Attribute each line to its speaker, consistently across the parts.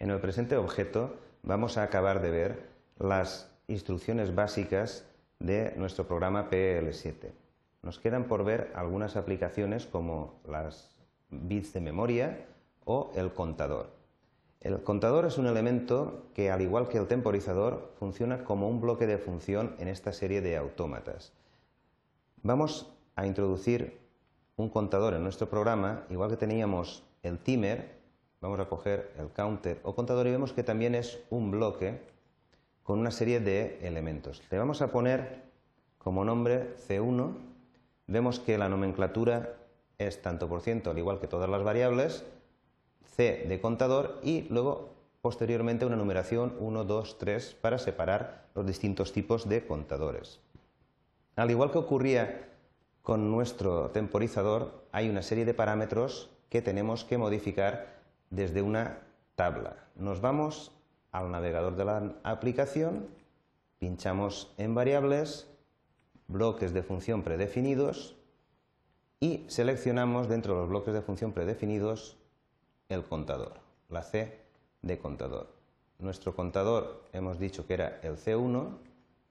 Speaker 1: En el presente objeto vamos a acabar de ver las instrucciones básicas de nuestro programa PL7. Nos quedan por ver algunas aplicaciones como las bits de memoria o el contador. El contador es un elemento que, al igual que el temporizador, funciona como un bloque de función en esta serie de autómatas. Vamos a introducir un contador en nuestro programa, igual que teníamos el timer, Vamos a coger el counter o contador y vemos que también es un bloque con una serie de elementos. Le vamos a poner como nombre C1. Vemos que la nomenclatura es tanto por ciento, al igual que todas las variables, C de contador y luego posteriormente una numeración 1, 2, 3 para separar los distintos tipos de contadores. Al igual que ocurría con nuestro temporizador, hay una serie de parámetros que tenemos que modificar desde una tabla. Nos vamos al navegador de la aplicación, pinchamos en variables, bloques de función predefinidos y seleccionamos dentro de los bloques de función predefinidos el contador, la C de contador. Nuestro contador hemos dicho que era el C1,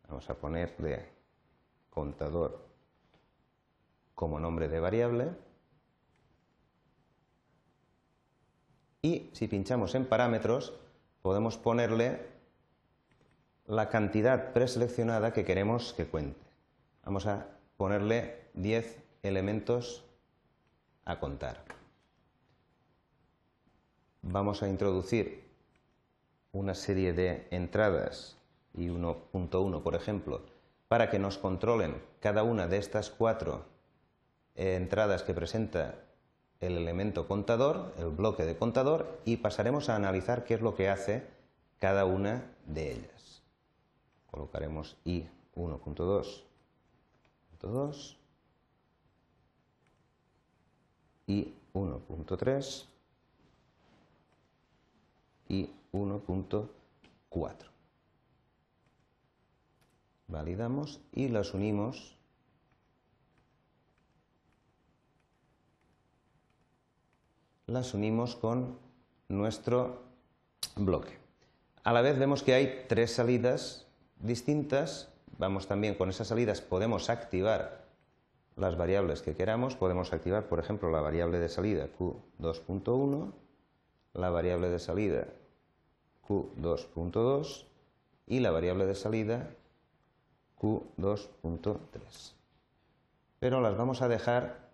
Speaker 1: vamos a ponerle contador como nombre de variable y si pinchamos en parámetros podemos ponerle la cantidad preseleccionada que queremos que cuente. Vamos a ponerle 10 elementos a contar. Vamos a introducir una serie de entradas y 1.1, por ejemplo, para que nos controlen cada una de estas cuatro entradas que presenta el elemento contador, el bloque de contador, y pasaremos a analizar qué es lo que hace cada una de ellas. Colocaremos i 1.2, y i 1.3 y 1.4. Validamos y las unimos las unimos con nuestro bloque. A la vez vemos que hay tres salidas distintas. Vamos también con esas salidas podemos activar las variables que queramos. Podemos activar, por ejemplo, la variable de salida Q2.1, la variable de salida Q2.2 y la variable de salida Q2.3. Pero las vamos a dejar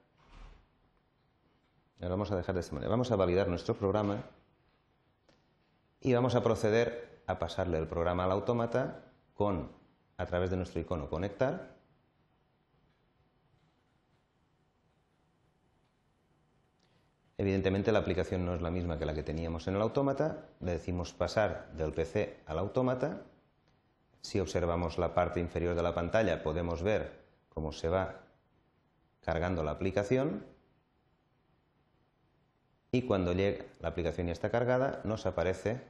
Speaker 1: vamos a dejar de Vamos a validar nuestro programa y vamos a proceder a pasarle el programa al autómata con, a través de nuestro icono conectar, Evidentemente la aplicación no es la misma que la que teníamos en el autómata, le decimos pasar del PC al autómata. Si observamos la parte inferior de la pantalla podemos ver cómo se va cargando la aplicación y cuando llega, la aplicación y está cargada, nos aparece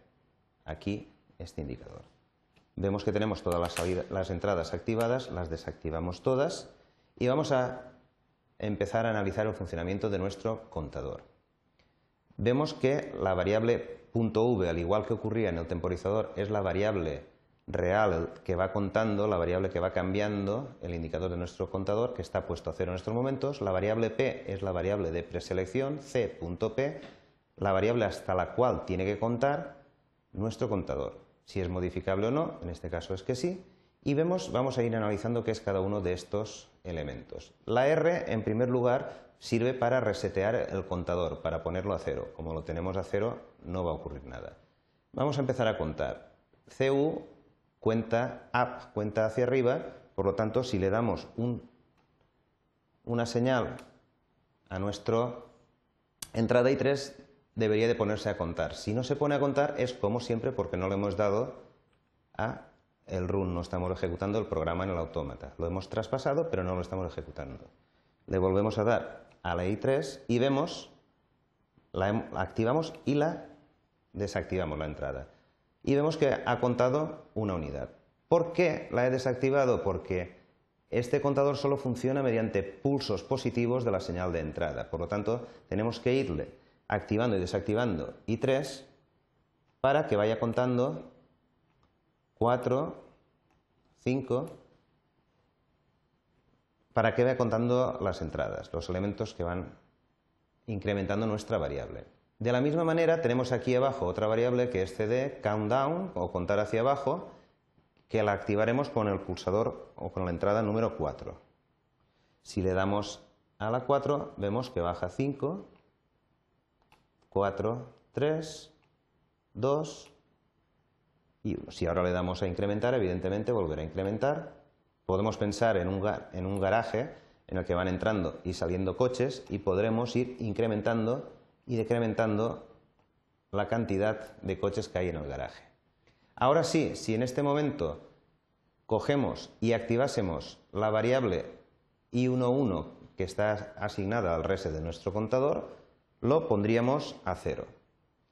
Speaker 1: aquí este indicador. Vemos que tenemos todas las, entradas activadas, las desactivamos todas y vamos a empezar a analizar el funcionamiento de nuestro contador. Vemos que la variable .v, al igual que ocurría en el temporizador, es la variable real que va contando, la variable que va cambiando, el indicador de nuestro contador que está puesto a cero en estos momentos, la variable p es la variable de preselección, c.p, la variable hasta la cual tiene que contar nuestro contador, si es modificable o no, en este caso es que sí, y vemos, vamos a ir analizando qué es cada uno de estos elementos. La R, en primer lugar, sirve para resetear el contador, para ponerlo a cero. Como lo tenemos a cero, no va a ocurrir nada. Vamos a empezar a contar. CU cuenta up, cuenta hacia arriba, por lo tanto, si le damos una señal a nuestro entrada i 3 debería de ponerse a contar. Si no se pone a contar es como siempre porque no le hemos dado a el run, no estamos ejecutando el programa en el autómata. Lo hemos traspasado, pero no lo estamos ejecutando. Le volvemos a dar a la i3 y vemos, la activamos y la desactivamos la entrada y vemos que ha contado una unidad. ¿Por qué la he desactivado? Porque este contador solo funciona mediante pulsos positivos de la señal de entrada. Por lo tanto, tenemos que irle activando y desactivando I3 para que vaya contando 4, 5, para que vaya contando las entradas, los elementos que van incrementando nuestra variable. De la misma manera, tenemos aquí abajo otra variable que es cd countdown o contar hacia abajo, que la activaremos con el pulsador o con la entrada número 4. Si le damos a la 4, vemos que baja 5, 4, 3, 2 y Si ahora le damos a incrementar, evidentemente volverá a incrementar. Podemos pensar en un garaje en el que van entrando y saliendo coches y podremos ir incrementando y decrementando la cantidad de coches que hay en el garaje. Ahora sí, si en este momento cogemos y activásemos la variable I11 que está asignada al reset de nuestro contador, lo pondríamos a cero.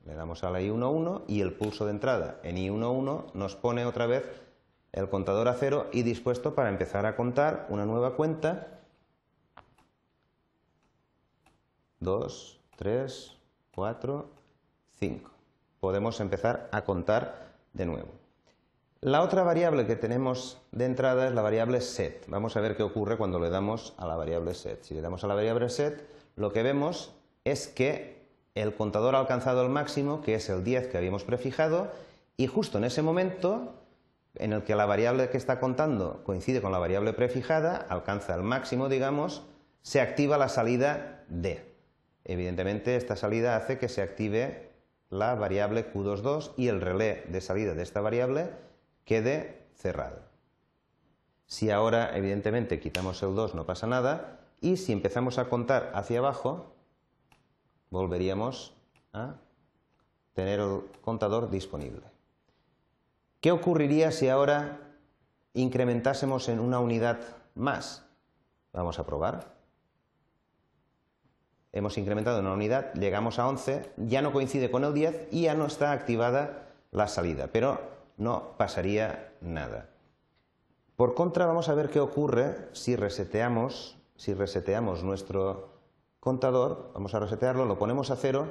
Speaker 1: Le damos a la I11 y el pulso de entrada en I11 nos pone otra vez el contador a cero y dispuesto para empezar a contar una nueva cuenta. 2, 3, 4, 5. Podemos empezar a contar de nuevo. La otra variable que tenemos de entrada es la variable set. Vamos a ver qué ocurre cuando le damos a la variable set. Si le damos a la variable set, lo que vemos es que el contador ha alcanzado el máximo, que es el 10 que habíamos prefijado, y justo en ese momento en el que la variable que está contando coincide con la variable prefijada, alcanza el máximo, digamos, se activa la salida D. Evidentemente, esta salida hace que se active la variable Q22 y el relé de salida de esta variable quede cerrado. Si ahora, evidentemente, quitamos el 2, no pasa nada. Y si empezamos a contar hacia abajo, volveríamos a tener el contador disponible. ¿Qué ocurriría si ahora incrementásemos en una unidad más? Vamos a probar hemos incrementado en una unidad, llegamos a 11, ya no coincide con el 10 y ya no está activada la salida, pero no pasaría nada. Por contra, vamos a ver qué ocurre si reseteamos, si reseteamos nuestro contador, vamos a resetearlo, lo ponemos a cero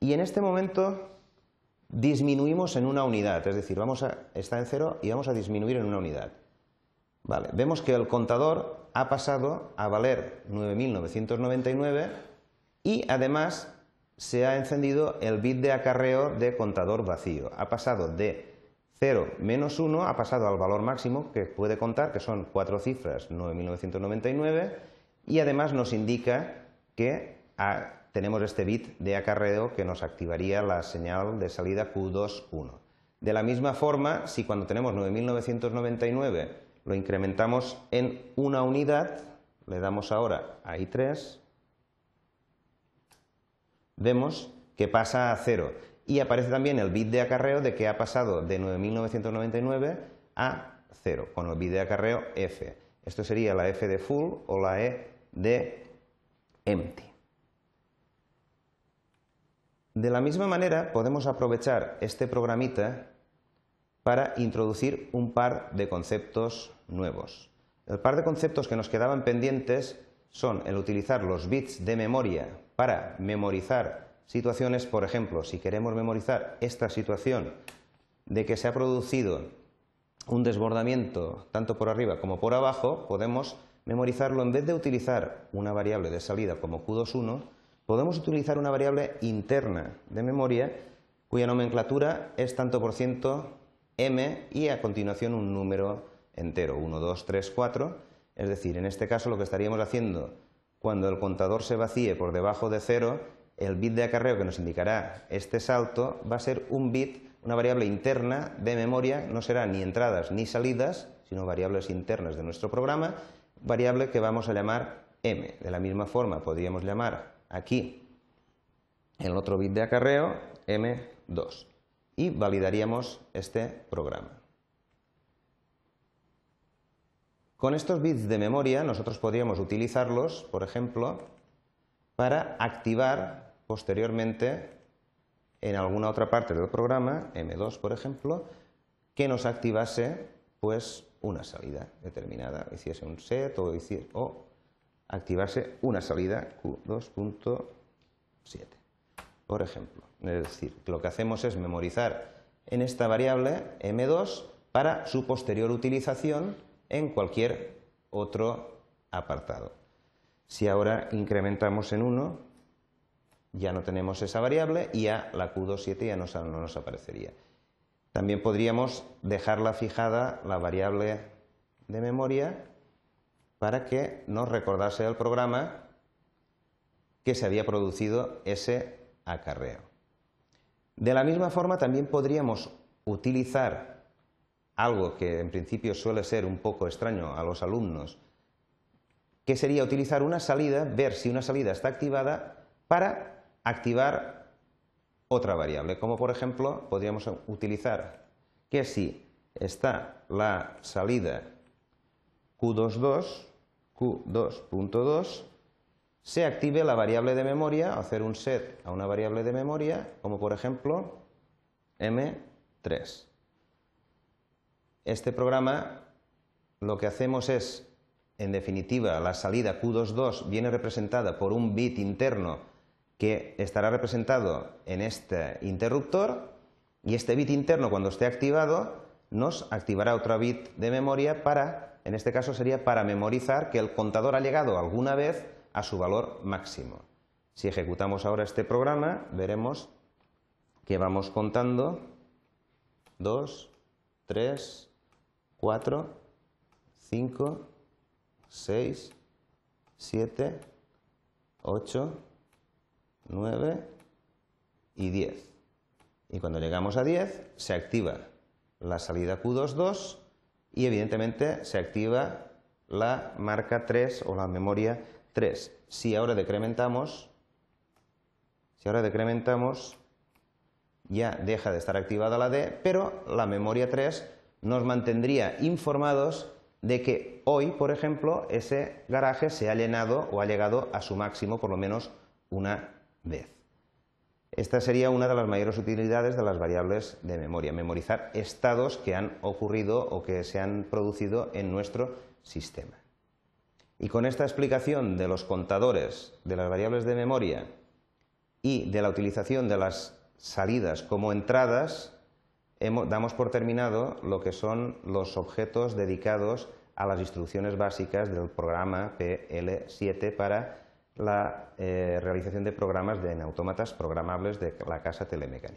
Speaker 1: y en este momento disminuimos en una unidad, es decir, vamos a, está en cero y vamos a disminuir en una unidad. vemos que el contador ha pasado a valer 9.999 y además se ha encendido el bit de acarreo de contador vacío. Ha pasado de 0 menos 1, ha pasado al valor máximo que puede contar, que son cuatro cifras, 9.999, y además nos indica que ah, tenemos este bit de acarreo que nos activaría la señal de salida Q21. De la misma forma, si cuando tenemos 9.999 lo incrementamos en una unidad, le damos ahora a I3, vemos que pasa a cero y aparece también el bit de acarreo de que ha pasado de 9.999 a cero con el bit de acarreo F. Esto sería la F de full o la E de empty. De la misma manera podemos aprovechar este programita para introducir un par de conceptos nuevos. El par de conceptos que nos quedaban pendientes son el utilizar los bits de memoria para memorizar situaciones, por ejemplo, si queremos memorizar esta situación de que se ha producido un desbordamiento tanto por arriba como por abajo, podemos memorizarlo en vez de utilizar una variable de salida como Q21, podemos utilizar una variable interna de memoria cuya nomenclatura es tanto por ciento m y a continuación un número entero, 1, 2, 3, 4. Es decir, en este caso lo que estaríamos haciendo cuando el contador se vacíe por debajo de cero, el bit de acarreo que nos indicará este salto va a ser un bit, una variable interna de memoria, no será ni entradas ni salidas, sino variables internas de nuestro programa, variable que vamos a llamar m. De la misma forma podríamos llamar aquí el otro bit de acarreo m2 y validaríamos este programa. Con estos bits de memoria nosotros podríamos utilizarlos, por ejemplo, para activar posteriormente en alguna otra parte del programa, M2 por ejemplo, que nos activase pues una salida determinada, hiciese un set o, hiciese, o activase una salida Q2.7, por ejemplo. Es decir, lo que hacemos es memorizar en esta variable M2 para su posterior utilización en cualquier otro apartado. Si ahora incrementamos en 1, ya no tenemos esa variable y ya la Q27 ya no, nos aparecería. También podríamos dejarla fijada la variable de memoria para que nos recordase al programa que se había producido ese acarreo. De la misma forma, también podríamos utilizar algo que en principio suele ser un poco extraño a los alumnos, que sería utilizar una salida, ver si una salida está activada para activar otra variable, como por ejemplo podríamos utilizar que si está la salida Q22, Q2.2, se active la variable de memoria, hacer un set a una variable de memoria, como por ejemplo M3. Este programa lo que hacemos es, en definitiva, la salida Q22 viene representada por un bit interno que estará representado en este interruptor y este bit interno cuando esté activado nos activará otro bit de memoria para, en este caso sería para memorizar que el contador ha llegado alguna vez a su valor máximo. Si ejecutamos ahora este programa, veremos que vamos contando 2, 3, 4, 5, 6, 7, 8, 9 y 10. Y cuando llegamos a 10 se activa la salida Q22 y evidentemente se activa la marca 3 o la memoria 3. Si ahora decrementamos, si ahora decrementamos, ya deja de estar activada la D, pero la memoria 3 nos mantendría informados de que hoy, por ejemplo, ese garaje se ha llenado o ha llegado a su máximo por lo menos una vez. Esta sería una de las mayores utilidades de las variables de memoria, memorizar estados que han ocurrido o que se han producido en nuestro sistema. Y con esta explicación de los contadores, de las variables de memoria y de la utilización de las salidas como entradas, damos por terminado lo que son los objetos dedicados a las instrucciones básicas del programa PL7 para la eh, realización de programas de en autómatas programables de la casa telemecánica.